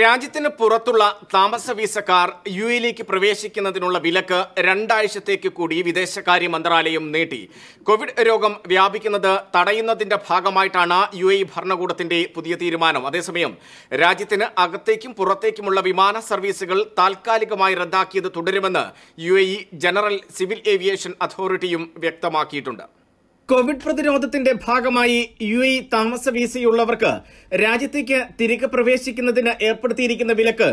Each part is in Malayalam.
രാജ്യത്തിന് പുറത്തുള്ള താമസ വിസക്കാർ യു എയിലേക്ക് പ്രവേശിക്കുന്നതിനുള്ള വിലക്ക് രണ്ടാഴ്ചത്തേക്ക് കൂടി വിദേശകാര്യ മന്ത്രാലയം നീട്ടി കോവിഡ് രോഗം വ്യാപിക്കുന്നത് തടയുന്നതിന്റെ ഭാഗമായിട്ടാണ് യു എ ഭരണകൂടത്തിന്റെ പുതിയ തീരുമാനം അതേസമയം രാജ്യത്തിന് അകത്തേക്കും പുറത്തേക്കുമുള്ള വിമാന സർവീസുകൾ താൽക്കാലികമായി റദ്ദാക്കിയത് തുടരുമെന്ന് യു ജനറൽ സിവിൽ ഏവിയേഷൻ അതോറിറ്റിയും വ്യക്തമാക്കിയിട്ടുണ്ട് കോവിഡ് പ്രതിരോധത്തിന്റെ ഭാഗമായി യു എ താമസ വീസയുള്ളവർക്ക് രാജ്യത്തേക്ക് തിരികെ പ്രവേശിക്കുന്നതിന് ഏർപ്പെടുത്തിയിരിക്കുന്ന വിലക്ക്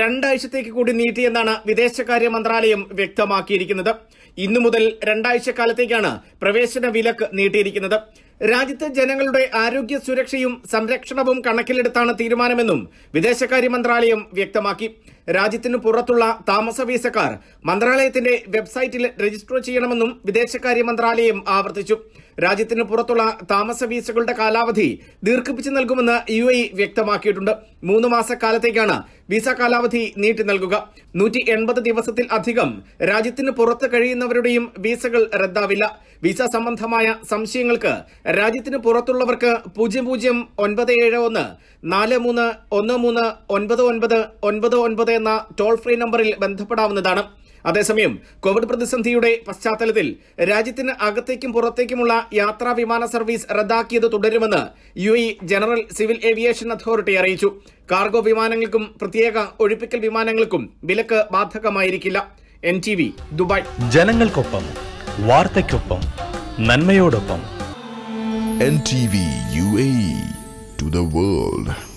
രണ്ടാഴ്ചത്തേക്ക് കൂടി നീട്ടിയെന്നാണ് വിദേശകാര്യ മന്ത്രാലയം വ്യക്തമാക്കിയിരിക്കുന്നത് ഇന്നു മുതൽ രണ്ടാഴ്ച കാലത്തേക്കാണ് പ്രവേശന വിലക്ക് നീട്ടിയിരിക്കുന്നത് രാജ്യത്തെ ജനങ്ങളുടെ ആരോഗ്യ സുരക്ഷയും സംരക്ഷണവും കണക്കിലെടുത്താണ് തീരുമാനമെന്നും വിദേശകാര്യ മന്ത്രാലയം വ്യക്തമാക്കി രാജ്യത്തിനു പുറത്തുള്ള താമസ വീസക്കാർ മന്ത്രാലയത്തിന്റെ വെബ്സൈറ്റിൽ രജിസ്റ്റർ ചെയ്യണമെന്നും വിദേശകാര്യ മന്ത്രാലയം ആവർത്തിച്ചു രാജ്യത്തിന് പുറത്തുള്ള താമസ വീസകളുടെ കാലാവധി ദീർഘിപ്പിച്ചു നൽകുമെന്ന് യു എ വ്യക്തമാക്കിയിട്ടുണ്ട് മൂന്ന് മാസക്കാലത്തേക്കാണ് വിസ കാലാവധി നീട്ടി നൽകുക നൂറ്റി എൺപത് ദിവസത്തിൽ അധികം രാജ്യത്തിന് പുറത്ത് കഴിയുന്നവരുടെയും വിസകൾ റദ്ദാവില്ല വിസ സംബന്ധമായ സംശയങ്ങൾക്ക് രാജ്യത്തിന് പുറത്തുള്ളവർക്ക് പൂജ്യം പൂജ്യം ഒൻപത് ഏഴ് ഒന്ന് നാല് മൂന്ന് ഒന്ന് മൂന്ന് ഒൻപത് ഒൻപത് ഒൻപത് ഒൻപത് എന്ന ടോൾ ഫ്രീ നമ്പറിൽ ബന്ധപ്പെടാവുന്നതാണ് അതേസമയം കോവിഡ് പ്രതിസന്ധിയുടെ പശ്ചാത്തലത്തിൽ രാജ്യത്തിന് അകത്തേക്കും പുറത്തേക്കുമുള്ള യാത്രാ വിമാന സർവീസ് റദ്ദാക്കിയത് തുടരുമെന്ന് U general civil aviation authority അറിയിച്ചു കാർഗോ വിമാനങ്ങൾക്കും പ്രത്യേക ഒഴിപ്പിക്കൽ വിമാനങ്ങൾക്കും വിലക്ക് ബാധകമായിരിക്കില്ല എൻ ടി വി ദുബായ് ജനങ്ങൾക്കൊപ്പം വാർത്തയ്ക്കൊപ്പം നന്മയോടൊപ്പം N T V U A to the world